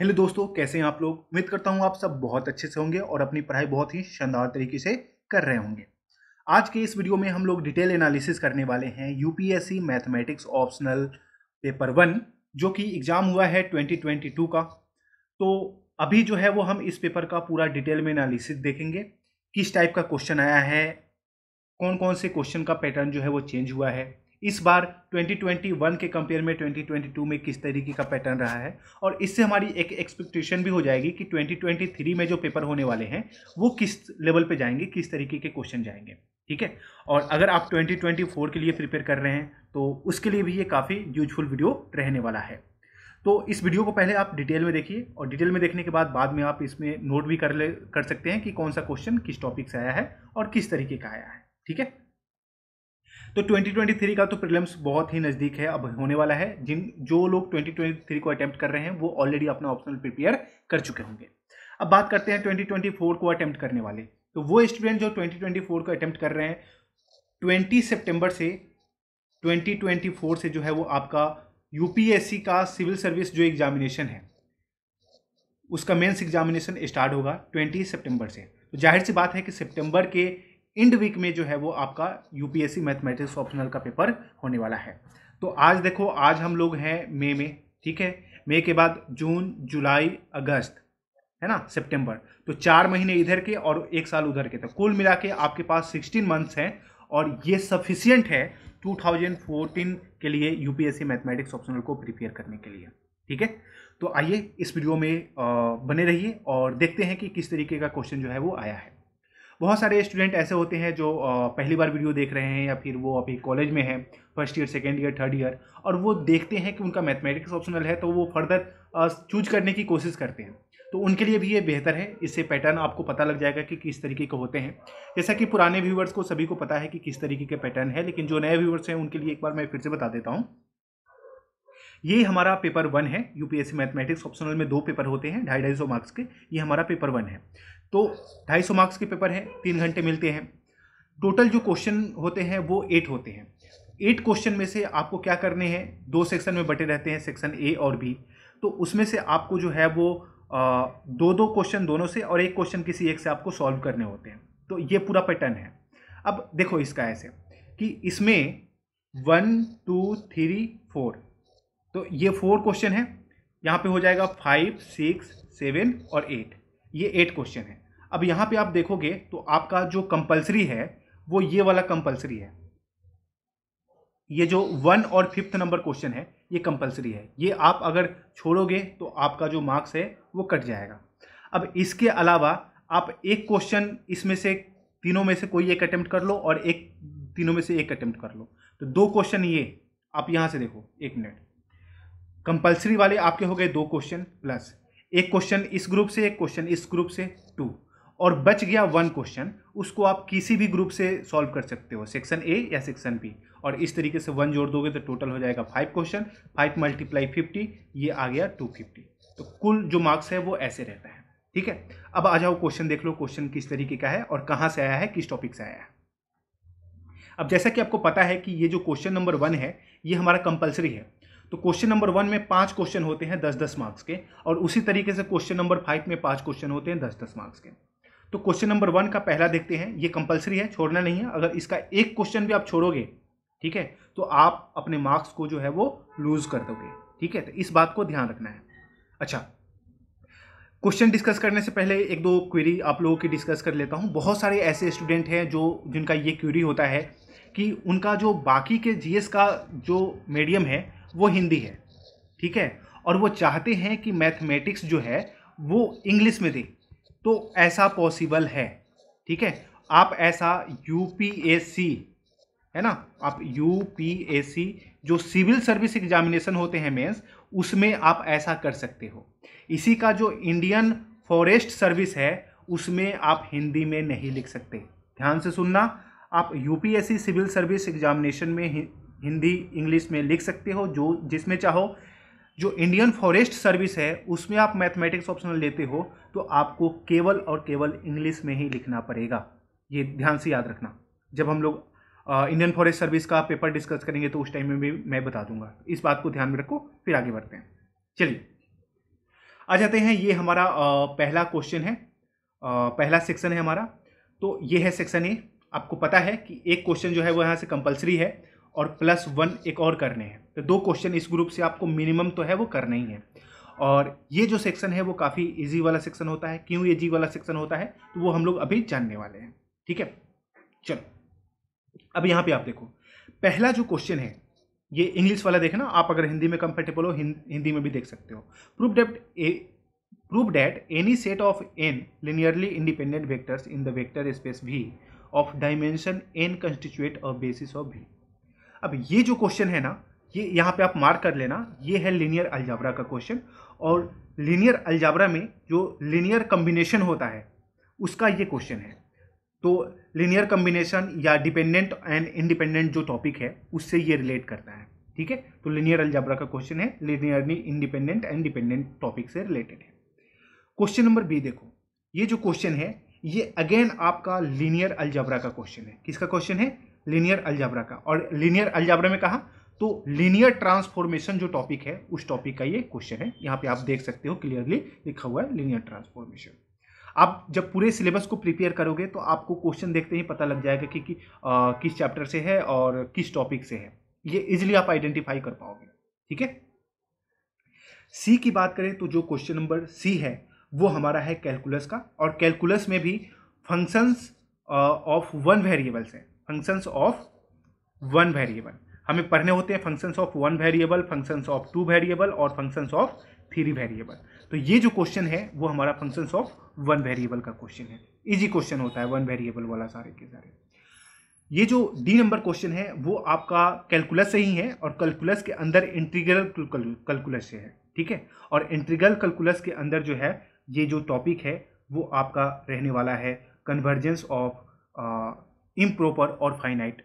Hello दोस्तों कैसे हैं आप लोग उम्मीद करता हूं आप सब बहुत अच्छे से होंगे और अपनी पढ़ाई बहुत ही शानदार तरीके से कर रहे होंगे आज के इस वीडियो में हम लोग डिटेल एनालिसिस करने वाले हैं UPSC mathematics optional paper one जो कि एग्ज़ाम हुआ है 2022 का तो अभी जो है वो हम इस पेपर का पूरा डिटेल में एनालिसिस देखेंगे किस टाइप का क्वेश्चन आया है कौन कौन से क्वेश्चन का पैटर्न जो है वो चेंज हुआ है इस बार 2021 के कंपेयर में 2022 में किस तरीके का पैटर्न रहा है और इससे हमारी एक एक्सपेक्टेशन भी हो जाएगी कि 2023 में जो पेपर होने वाले हैं वो किस लेवल पे जाएंगे किस तरीके के क्वेश्चन जाएंगे ठीक है और अगर आप 2024 के लिए प्रिपेयर कर रहे हैं तो उसके लिए भी ये काफ़ी यूजफुल वीडियो रहने वाला है तो इस वीडियो को पहले आप डिटेल में देखिए और डिटेल में देखने के बाद बाद में आप इसमें नोट भी कर ले कर सकते हैं कि कौन सा क्वेश्चन किस टॉपिक से आया है और किस तरीके का आया है ठीक है तो 2023 का तो प्रीलिम्स बहुत ही नज़दीक है अब होने वाला है जिन जो लोग 2023 को अटैम्प्ट कर रहे हैं वो ऑलरेडी अपना ऑप्शनल प्रिपेयर कर चुके होंगे अब बात करते हैं 2024 को अटैम्प्ट करने वाले तो वो स्टूडेंट जो 2024 को अटैम्प्ट कर रहे हैं ट्वेंटी सितंबर से 2024 से जो है वो आपका यूपीएससी का सिविल सर्विस जो एग्जामिनेशन है उसका मेन्स एग्जामिनेशन स्टार्ट होगा ट्वेंटी सेप्टेम्बर से तो जाहिर सी बात है कि सेप्टेम्बर के इंड वीक में जो है वो आपका यूपीएससी मैथमेटिक्स ऑप्शनल का पेपर होने वाला है तो आज देखो आज हम लोग हैं मे में ठीक है मे के बाद जून जुलाई अगस्त है ना सितंबर तो चार महीने इधर के और एक साल उधर के तो कुल मिला के आपके पास 16 मंथ्स हैं और ये सफिशियंट है 2014 के लिए यूपीएससी मैथमेटिक्स ऑप्शनल को प्रिपेयर करने के लिए ठीक है तो आइए इस वीडियो में बने रहिए और देखते हैं कि किस तरीके का क्वेश्चन जो है वो आया है बहुत सारे स्टूडेंट ऐसे होते हैं जो पहली बार वीडियो देख रहे हैं या फिर वो अभी कॉलेज में है first year second year third year और वो देखते हैं कि उनका मैथमेटिक्स ऑप्शनल है तो वो फर्दर चूज करने की कोशिश करते हैं तो उनके लिए भी ये बेहतर है इससे पैटर्न आपको पता लग जाएगा कि किस तरीके के होते हैं जैसा कि पुराने व्यूवर्स को सभी को पता है कि किस तरीके के पैटर्न है लेकिन जो नए व्यूवर्स हैं उनके लिए एक बार मैं फिर से बता देता हूँ ये हमारा पेपर वन है यूपीएससी मैथमेटिक्स ऑप्शनल में दो पेपर होते हैं ढाई ढाई सौ मार्क्स के ये हमारा पेपर वन है तो 250 मार्क्स के पेपर हैं तीन घंटे मिलते हैं टोटल जो क्वेश्चन होते हैं वो एट होते हैं एट क्वेश्चन में से आपको क्या करने हैं दो सेक्शन में बटे रहते हैं सेक्शन ए और बी तो उसमें से आपको जो है वो आ, दो दो क्वेश्चन दोनों से और एक क्वेश्चन किसी एक से आपको सॉल्व करने होते हैं तो ये पूरा पैटर्न है अब देखो इसका ऐसे कि इसमें वन टू थ्री फोर तो ये फोर क्वेश्चन है यहाँ पे हो जाएगा फाइव सिक्स सेवन और एट ये एट क्वेश्चन है अब यहाँ पे आप देखोगे तो आपका जो कंपलसरी है वो ये वाला कंपलसरी है ये जो वन और फिफ्थ नंबर क्वेश्चन है ये कंपलसरी है ये आप अगर छोड़ोगे तो आपका जो मार्क्स है वो कट जाएगा अब इसके अलावा आप एक क्वेश्चन इसमें से तीनों में से कोई एक अटैम्प्ट कर लो और एक तीनों में से एक अटैम्प्ट कर लो तो दो क्वेश्चन ये आप यहाँ से देखो एक मिनट कंपलसरी वाले आपके हो गए दो क्वेश्चन प्लस एक क्वेश्चन इस ग्रुप से एक क्वेश्चन इस ग्रुप से टू और बच गया वन क्वेश्चन उसको आप किसी भी ग्रुप से सॉल्व कर सकते हो सेक्शन ए या सेक्शन बी और इस तरीके से वन जोड़ दोगे तो टोटल हो जाएगा five question five multiply fifty ये आ गया टू फिफ्टी तो कुल जो मार्क्स है वो ऐसे रहता है ठीक है अब आ जाओ क्वेश्चन देख लो क्वेश्चन किस तरीके का है और कहाँ से आया है किस टॉपिक से आया है अब जैसा कि आपको पता है कि ये जो क्वेश्चन नंबर वन है ये हमारा कंपलसरी है तो क्वेश्चन नंबर वन में पांच क्वेश्चन होते हैं दस दस मार्क्स के और उसी तरीके से क्वेश्चन नंबर फाइव में पांच क्वेश्चन होते हैं दस दस मार्क्स के तो क्वेश्चन नंबर वन का पहला देखते हैं ये कंपलसरी है छोड़ना नहीं है अगर इसका एक क्वेश्चन भी आप छोड़ोगे ठीक है तो आप अपने मार्क्स को जो है वो लूज कर दोगे ठीक है तो इस बात को ध्यान रखना है अच्छा क्वेश्चन डिस्कस करने से पहले एक दो क्वेरी आप लोगों की डिस्कस कर लेता हूँ बहुत सारे ऐसे स्टूडेंट हैं जो जिनका ये क्वेरी होता है कि उनका जो बाकी के जीएस का जो मीडियम है वो हिंदी है ठीक है और वो चाहते हैं कि मैथमेटिक्स जो है वो इंग्लिश में दें तो ऐसा पॉसिबल है ठीक है आप ऐसा यू है ना आप यू जो सिविल सर्विस एग्जामिनेशन होते हैं मेंस उसमें आप ऐसा कर सकते हो इसी का जो इंडियन फॉरेस्ट सर्विस है उसमें आप हिंदी में नहीं लिख सकते ध्यान से सुनना आप यू सिविल सर्विस एग्जामिनेशन में हिंदी इंग्लिश में लिख सकते हो जो जिसमें चाहो जो इंडियन फॉरेस्ट सर्विस है उसमें आप मैथमेटिक्स ऑप्शनल लेते हो तो आपको केवल और केवल इंग्लिश में ही लिखना पड़ेगा ये ध्यान से याद रखना जब हम लोग इंडियन फॉरेस्ट सर्विस का पेपर डिस्कस करेंगे तो उस टाइम में भी मैं बता दूंगा इस बात को ध्यान में रखो फिर आगे बढ़ते हैं चलिए आ जाते हैं ये हमारा पहला क्वेश्चन है पहला सेक्शन है हमारा तो ये है सेक्शन ए आपको पता है कि एक क्वेश्चन जो है वो यहाँ से कंपलसरी है और प्लस वन एक और करने हैं तो दो क्वेश्चन इस ग्रुप से आपको मिनिमम तो है वो करने ही है और ये जो सेक्शन है वो काफ़ी इजी वाला सेक्शन होता है क्यों इजी वाला सेक्शन होता है तो वो हम लोग अभी जानने वाले हैं ठीक है चलो अब यहाँ पे आप देखो पहला जो क्वेश्चन है ये इंग्लिश वाला देखना आप अगर हिंदी में कंफर्टेबल हो हिंदी में भी देख सकते हो proof that a prove that any set of n linearly independent vectors in the vector space V of dimension n constitute of basis of V अब ये जो क्वेश्चन है ना ये यहाँ पे आप मार्क कर लेना ये है लीनियर अलजाबरा का क्वेश्चन और लीनियर अलजाबरा में जो लीनियर कम्बिनेशन होता है उसका ये क्वेश्चन है तो लीनियर कम्बिनेशन या डिपेंडेंट एंड इंडिपेंडेंट जो टॉपिक है उससे ये रिलेट करता है ठीक है तो लीनियर अलजाबरा का क्वेश्चन है linearly independent and dependent topic से रिलेटेड है क्वेश्चन नंबर बी देखो ये जो क्वेश्चन है ये अगेन आपका लीनियर अल्जाबरा का क्वेश्चन है किसका क्वेश्चन है लीनियर अल्जाब्रा का और लीनियर अल्जाब्रा में कहा तो लीनियर ट्रांसफॉर्मेशन जो टॉपिक है उस टॉपिक का ये क्वेश्चन है यहाँ पे आप देख सकते हो क्लियरली लिखा हुआ है लीनियर ट्रांसफॉर्मेशन आप जब पूरे सिलेबस को प्रिपेयर करोगे तो आपको क्वेश्चन देखते ही पता लग जाएगा कि, कि आ, किस चैप्टर से है और किस टॉपिक से है ये इजिली आप आइडेंटिफाई कर पाओगे ठीक है सी की बात करें तो जो क्वेश्चन नंबर सी है वो हमारा है कैलकुलस का और कैलकुलस में भी फंक्शंस ऑफ वन वेरिएबल्स है फंक्शंस ऑफ वन वेरिएबल हमें पढ़ने होते हैं functions of one variable functions of two variable और फंक्शंस ऑफ थ्री वेरिएबल तो ये जो क्वेश्चन है वो हमारा फंक्शंस ऑफ वन वेरिएबल का क्वेश्चन है इजी क्वेश्चन होता है वन वेरिएबल वाला सारे के सारे ये जो डी नंबर क्वेश्चन है वो आपका कैलकुलस से ही है और कैलकुलस के अंदर इंट्रीगल कैलकुलस से है ठीक है और इंट्रीगल कैलकुलस के अंदर जो है ये जो टॉपिक है वो आपका रहने वाला है कन्वर्जेंस ऑफ इम्प्रॉपर और फाइनाइट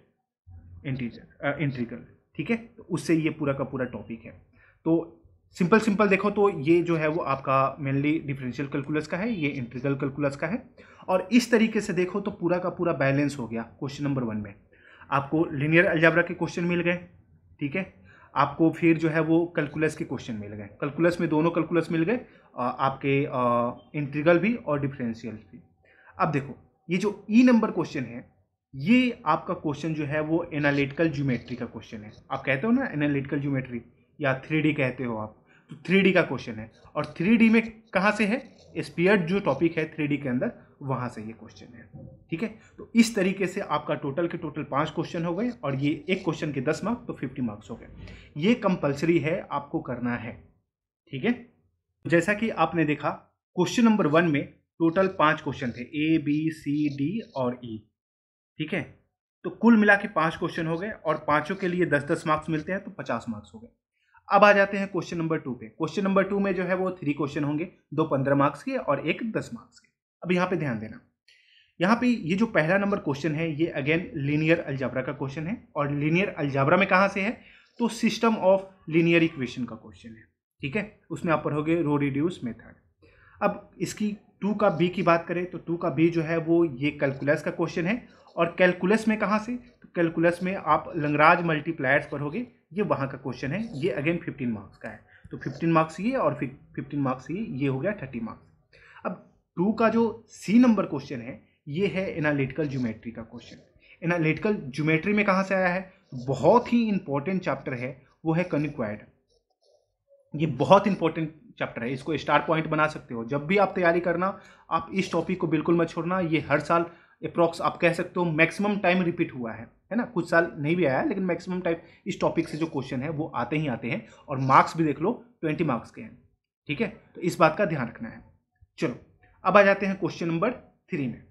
इंटीजर इंट्रीगल ठीक है तो उससे ये पूरा का पूरा टॉपिक है तो सिंपल सिंपल देखो तो ये जो है वो आपका मेनली डिफरेंशियल कैलकुलस का है ये इंट्रीगल कैलकुलस का है और इस तरीके से देखो तो पूरा का पूरा बैलेंस हो गया क्वेश्चन नंबर वन में आपको लिनियर अल्जाबरा के क्वेश्चन मिल गए ठीक है आपको फिर जो है वो कैलकुलस के क्वेश्चन मिल गए कैलकुलस में दोनों कैलकुलस मिल गए आपके इंट्रीगल भी और डिफरेंशियल भी अब देखो ये जो ई नंबर क्वेश्चन है ये आपका क्वेश्चन जो है वो एनालिटिकल ज्योमेट्री का क्वेश्चन है आप कहते हो ना एनालिटिकल ज्योमेट्री या थ्री कहते हो आप तो थ्री का क्वेश्चन है और थ्री में कहाँ से है स्पीयर जो टॉपिक है थ्री के अंदर वहाँ से ये क्वेश्चन है ठीक है तो इस तरीके से आपका टोटल के टोटल पाँच क्वेश्चन हो गए और ये एक क्वेश्चन के दस मार्क्स तो फिफ्टी मार्क्स हो गए ये कंपलसरी है आपको करना है ठीक है तो जैसा कि आपने देखा क्वेश्चन नंबर वन में टोटल पाँच क्वेश्चन थे ए बी सी डी और ई e. ठीक है तो कुल मिला के पाँच क्वेश्चन हो गए और पाँचों के लिए दस दस मार्क्स मिलते हैं तो पचास मार्क्स हो गए अब आ जाते हैं क्वेश्चन नंबर टू पे क्वेश्चन नंबर टू में जो है वो थ्री क्वेश्चन होंगे दो पंद्रह मार्क्स के और एक दस मार्क्स के अब यहाँ पे ध्यान देना यहाँ पे ये जो पहला नंबर क्वेश्चन है ये अगेन लीनियर अल्जाबरा का क्वेश्चन है और लीनियर अल्जाबरा में कहाँ से है तो सिस्टम ऑफ लीनियर इक्वेशन का क्वेश्चन है ठीक है उसमें आप पढ़ोगे रो रिड्यूस मेथड अब इसकी टू का बी की बात करें तो टू का बी जो है वो ये कैलकुलस का क्वेश्चन है और कैलकुलस में कहाँ से तो कैलकुलस में आप लंगराज मल्टीप्लायर्स पढ़ोगे ये वहाँ का क्वेश्चन है ये अगेन फिफ्टीन मार्क्स का है तो फिफ्टीन मार्क्स ये और फिफ्टीन मार्क्स ये ये हो गया थर्टी मार्क्स अब टू का जो सी नंबर क्वेश्चन है ये है एनालिटिकल ज्योमेट्री का क्वेश्चन एनालिटिकल ज्योमेट्री में कहाँ से आया है तो बहुत ही इंपॉर्टेंट चैप्टर है वो है कनिक्वाइड ये बहुत इंपॉर्टेंट चैप्टर है इसको स्टार पॉइंट बना सकते हो जब भी आप तैयारी करना आप इस टॉपिक को बिल्कुल मत छोड़ना ये हर साल अप्रॉक्स आप कह सकते हो मैक्सिमम टाइम रिपीट हुआ है है ना कुछ साल नहीं भी आया लेकिन मैक्सिमम टाइम इस टॉपिक से जो क्वेश्चन है वो आते ही आते हैं और मार्क्स भी देख लो ट्वेंटी मार्क्स के हैं ठीक है तो इस बात का ध्यान रखना है चलो अब आ जाते हैं क्वेश्चन नंबर थ्री में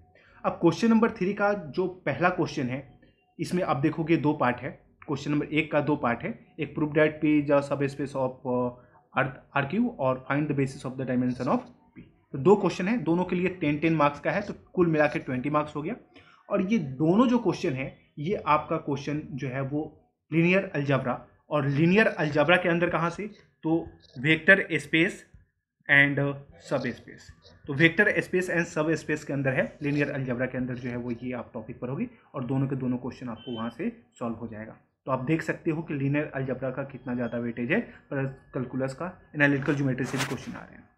अब क्वेश्चन नंबर थ्री का जो पहला क्वेश्चन है इसमें आप देखोगे दो पार्ट है क्वेश्चन नंबर एक का दो पार्ट है एक prove that page subspace of earth R Q और find the basis of the dimension of तो दो क्वेश्चन है दोनों के लिए टेन टेन मार्क्स का है तो कुल मिला के ट्वेंटी मार्क्स हो गया और ये दोनों जो क्वेश्चन है ये आपका क्वेश्चन जो है वो लीनियर अल्जबरा और लीनियर अल्जबरा के अंदर कहाँ से तो vector space and subspace तो vector space and subspace के अंदर है लीनियर अल्जबरा के अंदर जो है वो ये आप टॉपिक पर होगी और दोनों के दोनों क्वेश्चन आपको वहाँ से सॉल्व हो जाएगा तो आप देख सकते हो कि लीनियर अल्जबरा का कितना ज़्यादा वेटेज है पर कैलकुलस का एनालिटिकल ज्योमेट्री से भी क्वेश्चन आ रहे हैं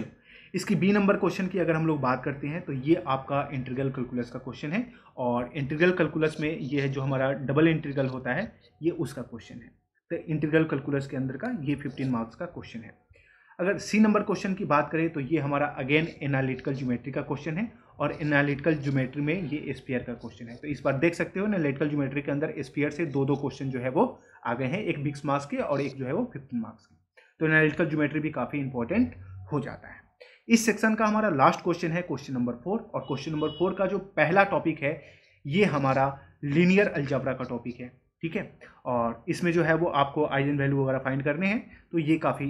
चलो इसकी बी नंबर क्वेश्चन की अगर हम लोग बात करते हैं तो ये आपका इंटीग्रल कैलकुलस का क्वेश्चन है और इंटीग्रल कैलकुलस में ये है जो हमारा डबल इंटीग्रल होता है ये उसका क्वेश्चन है तो इंटीग्रल कैलकुलस के अंदर का ये फिफ्टीन मार्क्स का क्वेश्चन है अगर सी नंबर क्वेश्चन की बात करें तो ये हमारा अगेन एनालिटिकल ज्योमेट्री का क्वेश्चन है और एनालिटिकल ज्योमेट्री में ये स्पीयर का क्वेश्चन है तो इस बार देख सकते हो एनालिटिकल ज्योमेट्री के अंदर स्पीयर से दो दो क्वेश्चन जो है वो आ गए हैं एक बिक्स मार्क्स के और एक जो है वो फिफ्टीन मार्क्स के तो एनालिटिकल ज्योमेट्री भी काफ़ी इंपॉर्टेंट हो जाता है इस सेक्शन का हमारा लास्ट क्वेश्चन है क्वेश्चन नंबर फोर और क्वेश्चन नंबर फोर का जो पहला टॉपिक है ये हमारा लीनियर अल्जाबरा का टॉपिक है ठीक है और इसमें जो है वो आपको आइजन वैल्यू वगैरह फाइंड करने हैं तो ये काफ़ी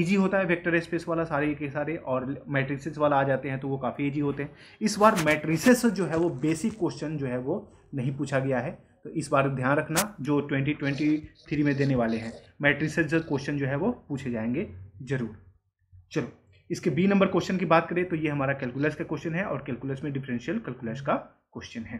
इजी होता है वेक्टर स्पेस वाला सारे के सारे और मैट्रिसेस वाला आ जाते हैं तो वो काफ़ी इजी होते हैं इस बार मैट्रिसेस जो है वो बेसिक क्वेश्चन जो है वो नहीं पूछा गया है तो इस बार ध्यान रखना जो थ्री में देने वाले हैं मैट्रिसेस क्वेश्चन जो है वो पूछे जाएंगे ज़रूर चलो इसके बी नंबर क्वेश्चन की बात करें तो ये हमारा कैलकुलस का क्वेश्चन है और कैलकुलस में डिफरेंशियल कैलकुलस का क्वेश्चन है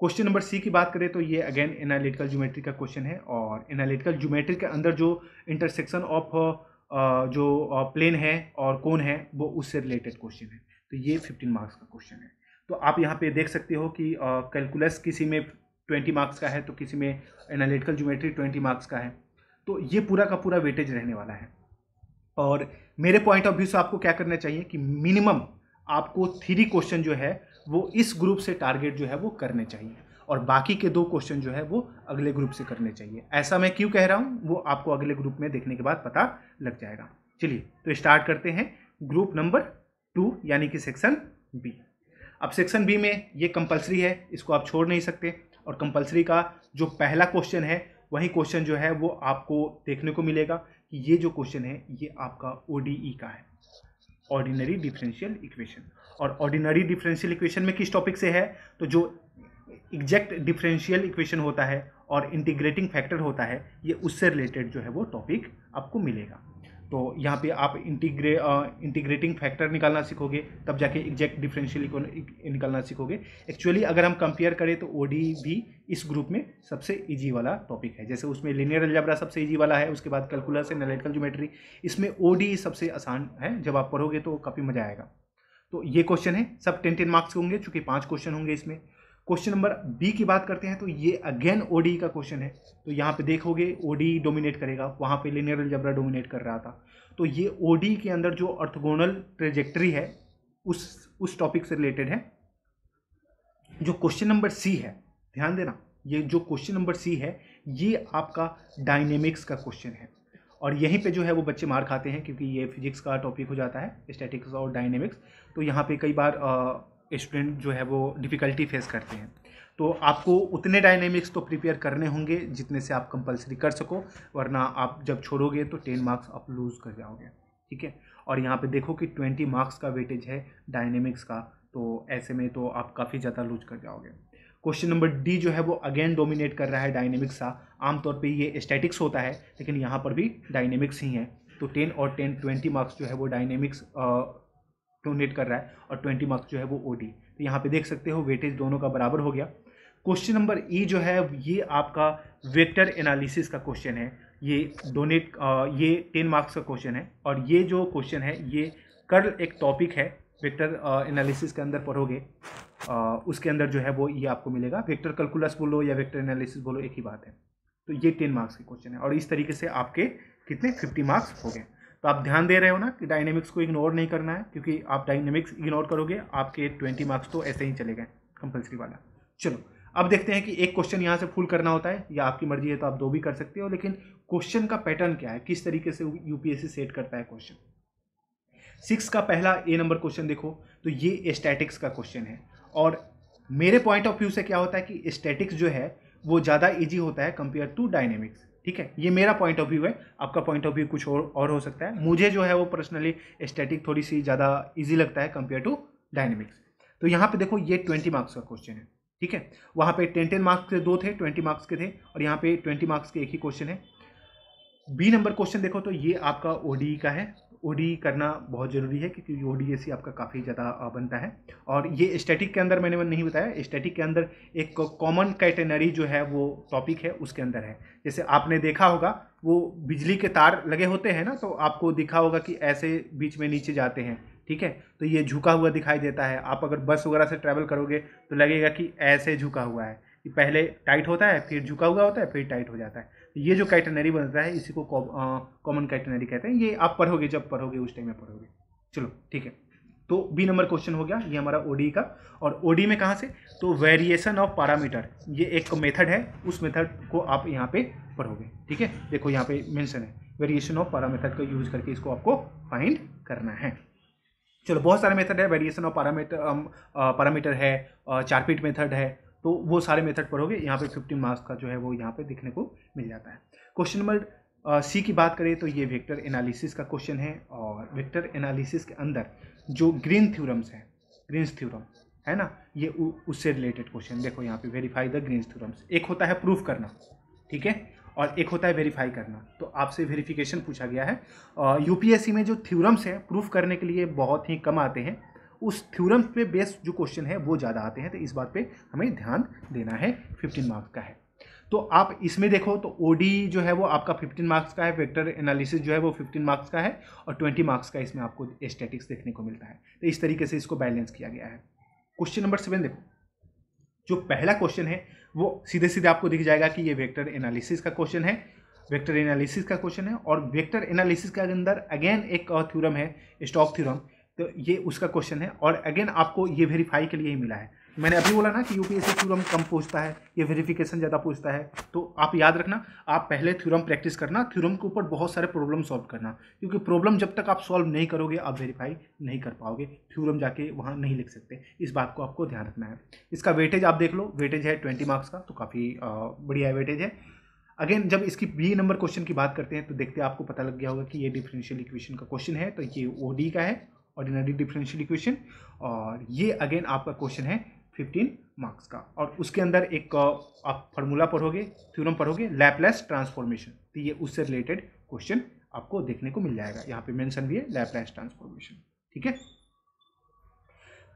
क्वेश्चन नंबर सी की बात करें तो ये अगेन एनालिटिकल ज्योमेट्री का क्वेश्चन है और एनालिटिकल ज्योमेट्री के अंदर जो इंटरसेक्शन ऑफ uh, जो प्लेन uh, है और कौन है वो उससे रिलेटेड क्वेश्चन है तो ये फिफ्टीन मार्क्स का क्वेश्चन है तो आप यहाँ पे देख सकते हो कि कैलकुलस uh, किसी में ट्वेंटी मार्क्स का है तो किसी में एनालिटिकल ज्योमेट्री ट्वेंटी मार्क्स का है तो ये पूरा का पूरा वेटेज रहने वाला है और मेरे पॉइंट ऑफ व्यू से आपको क्या करना चाहिए कि मिनिमम आपको थ्री क्वेश्चन जो है वो इस ग्रुप से टारगेट जो है वो करने चाहिए और बाकी के दो क्वेश्चन जो है वो अगले ग्रुप से करने चाहिए ऐसा मैं क्यों कह रहा हूँ वो आपको अगले ग्रुप में देखने के बाद पता लग जाएगा चलिए तो स्टार्ट करते हैं ग्रुप नंबर टू यानी कि सेक्शन बी अब सेक्शन बी में ये कंपलसरी है इसको आप छोड़ नहीं सकते और कंपलसरी का जो पहला क्वेश्चन है वही क्वेश्चन जो है वो आपको देखने को मिलेगा ये जो क्वेश्चन है ये आपका ओडीई e का है ऑर्डिनरी डिफरेंशियल इक्वेशन और ऑर्डिनरी डिफरेंशियल इक्वेशन में किस टॉपिक से है तो जो एग्जैक्ट डिफरेंशियल इक्वेशन होता है और इंटीग्रेटिंग फैक्टर होता है ये उससे रिलेटेड जो है वो टॉपिक आपको मिलेगा तो यहाँ पे आप इंटीग्रे इंटीग्रेटिंग फैक्टर निकालना सीखोगे तब जाके एग्जैक्ट डिफरेंशियल e-, निकालना सीखोगे एक्चुअली अगर हम कंपेयर करें तो ओडी भी इस ग्रुप में सबसे इजी वाला टॉपिक है जैसे उसमें लिनियर एल्जबरा सबसे इजी वाला है उसके बाद कैलकुलस एंड एनालिटिकल ज्योमेट्री इसमें ओडी सबसे आसान है जब आप पढ़ोगे तो काफ़ी मज़ा आएगा तो ये क्वेश्चन है सब टेन टेन मार्क्स होंगे चूँकि पाँच क्वेश्चन होंगे इसमें क्वेश्चन नंबर बी की बात करते हैं तो ये अगेन ओडी e का क्वेश्चन है तो यहाँ पे देखोगे ओडी e डोमिनेट करेगा वहाँ पे लिनियर अलजबरा डोमिनेट कर रहा था तो ये ओडी e के अंदर जो अर्थगोनल ट्रेजेक्ट्री है उस उस टॉपिक से रिलेटेड है जो क्वेश्चन नंबर सी है ध्यान देना ये जो क्वेश्चन नंबर सी है ये आपका डायनेमिक्स का क्वेश्चन है और यहीं पे जो है वो बच्चे मार खाते हैं क्योंकि ये फिजिक्स का टॉपिक हो जाता है स्टैटिक्स और डायनेमिक्स तो यहाँ पे कई बार आ, स्टूडेंट जो है वो डिफ़िकल्टी फेस करते हैं तो आपको उतने डायनेमिक्स तो प्रिपेयर करने होंगे जितने से आप कंपलसरी कर सको वरना आप जब छोड़ोगे तो टेन मार्क्स आप लूज़ कर जाओगे ठीक है और यहाँ पे देखो कि ट्वेंटी मार्क्स का वेटेज है डायनेमिक्स का तो ऐसे में तो आप काफ़ी ज़्यादा लूज कर जाओगे क्वेश्चन नंबर डी जो है वो अगेन डोमिनेट कर रहा है डायनेमिक्स का आमतौर पर ये स्टैटिक्स होता है लेकिन यहाँ पर भी डायनेमिक्स ही हैं तो टेन और टेन ट्वेंटी मार्क्स जो है वो डायनेमिक्स डोनेट कर रहा है और ट्वेंटी मार्क्स जो है वो ओडी तो यहाँ पे देख सकते हो वेटेज दोनों का बराबर हो गया क्वेश्चन नंबर ई जो है ये आपका वेक्टर एनालिसिस का क्वेश्चन है ये डोनेट ये टेन मार्क्स का क्वेश्चन है और ये जो क्वेश्चन है ये कर्ल एक टॉपिक है वेक्टर एनालिसिस के अंदर पढ़ोगे उसके अंदर जो है वो ये आपको मिलेगा वेक्टर कैलकुलस बोलो या वेक्टर एनालिसिस बोलो एक ही बात है तो ये टेन मार्क्स के क्वेश्चन है और इस तरीके से आपके कितने फिफ्टी मार्क्स हो गए तो आप ध्यान दे रहे हो ना कि डायनेमिक्स को इग्नोर नहीं करना है क्योंकि आप डायनेमिक्स इग्नोर करोगे आपके ट्वेंटी मार्क्स तो ऐसे ही चले गए कंपल्सरी वाला चलो अब देखते हैं कि एक क्वेश्चन यहाँ से फुल करना होता है या आपकी मर्जी है तो आप दो भी कर सकते हो लेकिन क्वेश्चन का पैटर्न क्या है किस तरीके से यूपीएससी सेट करता है क्वेश्चन सिक्स का पहला ए नंबर क्वेश्चन देखो तो ये स्टैटिक्स का क्वेश्चन है और मेरे पॉइंट ऑफ व्यू से क्या होता है कि स्टैटिक्स जो है वो ज़्यादा ईजी होता है कंपेयर टू डायनेमिक्स ठीक है ये मेरा पॉइंट ऑफ व्यू है आपका पॉइंट ऑफ व्यू कुछ और और हो सकता है मुझे जो है वो पर्सनली स्टैटिक थोड़ी सी ज़्यादा ईजी लगता है कंपेयर टू डायनेमिक्स तो यहाँ पे देखो ये ट्वेंटी मार्क्स का क्वेश्चन है ठीक है वहाँ पे टेन टेन मार्क्स के दो थे ट्वेंटी मार्क्स के थे और यहाँ पे ट्वेंटी मार्क्स के एक ही क्वेश्चन है बी नंबर क्वेश्चन देखो तो ये आपका ओडी e का है ओ करना बहुत ज़रूरी है क्योंकि ओ डी आपका काफ़ी ज़्यादा बनता है और ये स्टैटिक के अंदर मैंने नहीं बताया स्टैटिक के अंदर एक कॉमन कैटेनरी जो है वो टॉपिक है उसके अंदर है जैसे आपने देखा होगा वो बिजली के तार लगे होते हैं ना तो आपको दिखा होगा कि ऐसे बीच में नीचे जाते हैं ठीक है तो ये झुका हुआ दिखाई देता है आप अगर बस वगैरह से ट्रैवल करोगे तो लगेगा कि ऐसे झुका हुआ है कि पहले टाइट होता है फिर झुका हुआ होता है फिर टाइट हो जाता है ये जो कैटनरी बनता है इसी को कॉमन कैटनरी कहते हैं ये आप पढ़ोगे जब पढ़ोगे उस टाइम में पढ़ोगे चलो ठीक है तो बी नंबर क्वेश्चन हो गया ये हमारा ओडी का और ओडी में कहाँ से तो वेरिएशन ऑफ पैरामीटर ये एक मेथड है उस मेथड को आप यहाँ पे पढ़ोगे ठीक है देखो यहाँ पे मेंशन है वेरिएशन ऑफ पैरामीटर का यूज करके इसको आपको फाइंड करना है चलो बहुत सारे मेथड है वेरिएशन ऑफ पैरामीटर पैरामीटर है चारपीट मेथड है तो वो सारे मेथड पढ़ोगे यहाँ पे फिफ्टी मार्क्स का जो है वो यहाँ पे देखने को मिल जाता है क्वेश्चन नंबर सी की बात करें तो ये वेक्टर एनालिसिस का क्वेश्चन है और वेक्टर एनालिसिस के अंदर जो ग्रीन थ्योरम्स हैं ग्रीन्स थ्योरम है ना ये उससे रिलेटेड क्वेश्चन देखो यहाँ पे वेरीफाई द ग्रीन्स थ्योरम्स एक होता है प्रूफ करना ठीक है और एक होता है वेरीफाई करना तो आपसे वेरीफिकेशन पूछा गया है यूपीएससी में जो थ्योरम्स हैं प्रूफ करने के लिए बहुत ही कम आते हैं उस थ्यूरम पे बेस्ड जो क्वेश्चन है वो ज़्यादा आते हैं तो इस बात पे हमें ध्यान देना है फिफ्टीन मार्क्स का है तो आप इसमें देखो तो ओ जो है वो आपका फिफ्टीन मार्क्स का है वेक्टर एनालिसिस जो है वो फिफ्टीन मार्क्स का है और ट्वेंटी मार्क्स का इसमें आपको स्टेटिक्स देखने को मिलता है तो इस तरीके से इसको बैलेंस किया गया है क्वेश्चन नंबर सेवन देखो जो पहला क्वेश्चन है वो सीधे सीधे आपको दिख जाएगा कि ये वेक्टर एनालिसिस का क्वेश्चन है वेक्टर एनालिसिस का क्वेश्चन है और वेक्टर एनालिसिस के अंदर अगेन एक थ्योरम है स्टॉक थ्योरम तो ये उसका क्वेश्चन है और अगेन आपको ये वेरीफाई के लिए ही मिला है मैंने अभी बोला ना कि यूपीएससी थ्योरम कम पूछता है ये वेरिफिकेशन ज़्यादा पूछता है तो आप याद रखना आप पहले थ्यूरम प्रैक्टिस करना थ्यूरम के ऊपर बहुत सारे प्रॉब्लम सॉल्व करना क्योंकि प्रॉब्लम जब तक आप सॉल्व नहीं करोगे आप वेरीफाई नहीं कर पाओगे थ्यूरम जाके वहाँ नहीं लिख सकते इस बात को आपको ध्यान रखना है इसका वेटेज आप देख लो वेटेज है ट्वेंटी मार्क्स का तो काफ़ी बढ़िया वेटेज है अगेन जब इसकी बी नंबर क्वेश्चन की बात करते हैं तो देखते हैं आपको पता लग गया होगा कि ये डिफरेंशियल इक्वेशन का क्वेश्चन है तो ये ओ का है ऑर्डिनरी डिफरेंशियल इक्वेशन और ये अगेन आपका क्वेश्चन है फिफ्टीन मार्क्स का और उसके अंदर एक आप फॉर्मूला पढ़ोगे थ्योरम पढ़ोगे लैपलेस ट्रांसफॉर्मेशन तो ये उससे रिलेटेड क्वेश्चन आपको देखने को मिल जाएगा यहाँ पे मेंशन भी है लैपलेस ट्रांसफॉर्मेशन ठीक है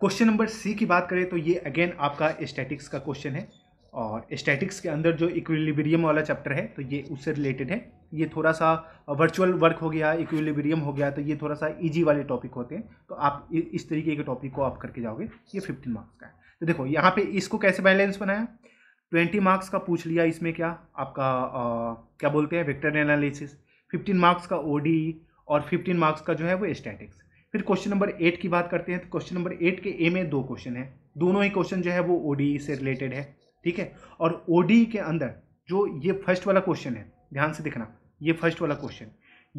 क्वेश्चन नंबर सी की बात करें तो ये अगेन आपका स्टैटिक्स का क्वेश्चन है और स्टैटिक्स के अंदर जो इक्विलिब्रियम वाला चैप्टर है तो ये उससे रिलेटेड है ये थोड़ा सा वर्चुअल वर्क हो गया इक्विलिब्रियम हो गया तो ये थोड़ा सा इजी वाले टॉपिक होते हैं तो आप इस तरीके के टॉपिक को आप करके जाओगे ये फिफ्टीन मार्क्स का है तो देखो यहाँ पे इसको कैसे बैलेंस बनाया ट्वेंटी मार्क्स का पूछ लिया इसमें क्या आपका आ, क्या बोलते हैं वेक्टर एनालिसिस फिफ्टीन मार्क्स का ओ e और फिफ्टीन मार्क्स का जो है वो स्टैटिक्स फिर क्वेश्चन नंबर एट की बात करते हैं तो क्वेश्चन नंबर एट के ए में दो क्वेश्चन है दोनों ही क्वेश्चन जो है वो ओ e से रिलेटेड है ठीक है और ओडी के अंदर जो ये फर्स्ट वाला क्वेश्चन है ध्यान से देखना ये फर्स्ट वाला क्वेश्चन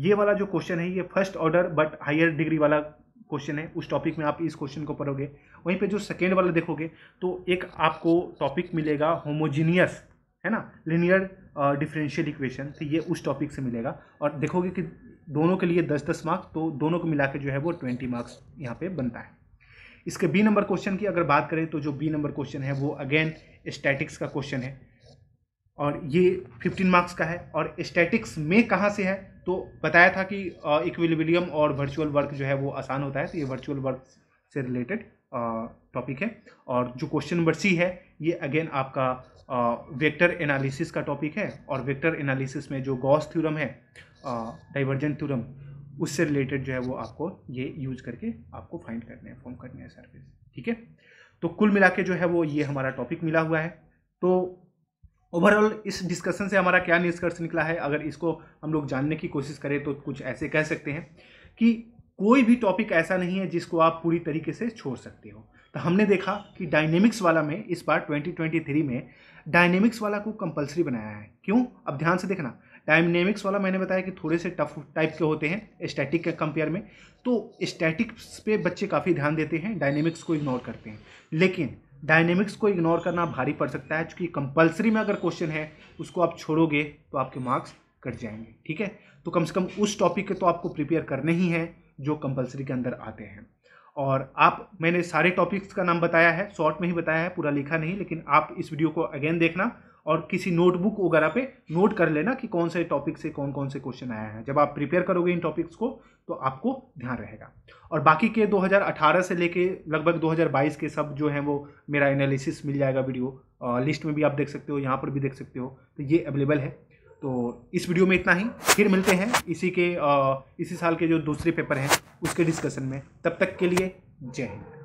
ये वाला जो क्वेश्चन है ये first order but higher degree वाला क्वेश्चन है उस टॉपिक में आप इस क्वेश्चन को पढ़ोगे वहीं पे जो सेकेंड वाला देखोगे तो एक आपको टॉपिक मिलेगा होमोजीनियस है ना लिनियर डिफरेंशियल इक्वेशन तो ये उस टॉपिक से मिलेगा और देखोगे कि दोनों के लिए दस दस मार्क्स तो दोनों को मिला के जो है वो ट्वेंटी मार्क्स यहाँ पर बनता है इसके बी नंबर क्वेश्चन की अगर बात करें तो जो बी नंबर क्वेश्चन है वो अगेन स्टैटिक्स का क्वेश्चन है और ये 15 मार्क्स का है और स्टैटिक्स में कहाँ से है तो बताया था कि इक्विलिब्रियम और वर्चुअल वर्क जो है वो आसान होता है तो ये वर्चुअल वर्क से रिलेटेड टॉपिक है और जो क्वेश्चन नंबर सी है ये अगेन आपका वेक्टर एनालिसिस का टॉपिक है और वेक्टर एनालिसिस में जो गॉस थ्योरम है डाइवर्जेंट थ्योरम उससे रिलेटेड जो है वो आपको ये यूज़ करके आपको फाइंड करने हैं फॉर्म करने हैं सर्विस ठीक है तो कुल मिला के जो है वो ये हमारा टॉपिक मिला हुआ है तो ओवरऑल इस डिस्कशन से हमारा क्या निष्कर्ष निकला है अगर इसको हम लोग जानने की कोशिश करें तो कुछ ऐसे कह सकते हैं कि कोई भी टॉपिक ऐसा नहीं है जिसको आप पूरी तरीके से छोड़ सकते हो तो हमने देखा कि डायनेमिक्स वाला में इस बार 2023 में डायनेमिक्स वाला को कंपलसरी बनाया है क्यों अब ध्यान से देखना डायनेमिक्स वाला मैंने बताया कि थोड़े से टफ टाइप के होते हैं स्टैटिक के कंपेयर में तो स्टैटिक्स पे बच्चे काफ़ी ध्यान देते हैं डायनेमिक्स को इग्नोर करते हैं लेकिन डायनेमिक्स को इग्नोर करना भारी पड़ सकता है क्योंकि कंपलसरी में अगर क्वेश्चन है उसको आप छोड़ोगे तो आपके मार्क्स कट जाएंगे ठीक है तो कम से कम उस टॉपिक के तो आपको प्रिपेयर करने ही हैं जो कंपलसरी के अंदर आते हैं और आप मैंने सारे टॉपिक्स का नाम बताया है शॉर्ट में ही बताया है पूरा लिखा नहीं लेकिन आप इस वीडियो को अगेन देखना और किसी नोटबुक वगैरह पे नोट कर लेना कि कौन से टॉपिक से कौन कौन से क्वेश्चन आया है जब आप प्रिपेयर करोगे इन टॉपिक्स को तो आपको ध्यान रहेगा और बाकी के 2018 से लेके लगभग 2022 के सब जो हैं वो मेरा एनालिसिस मिल जाएगा वीडियो लिस्ट में भी आप देख सकते हो यहाँ पर भी देख सकते हो तो ये अवेलेबल है तो इस वीडियो में इतना ही फिर मिलते हैं इसी के इसी साल के जो दूसरे पेपर हैं उसके डिस्कशन में तब तक के लिए जय हिंद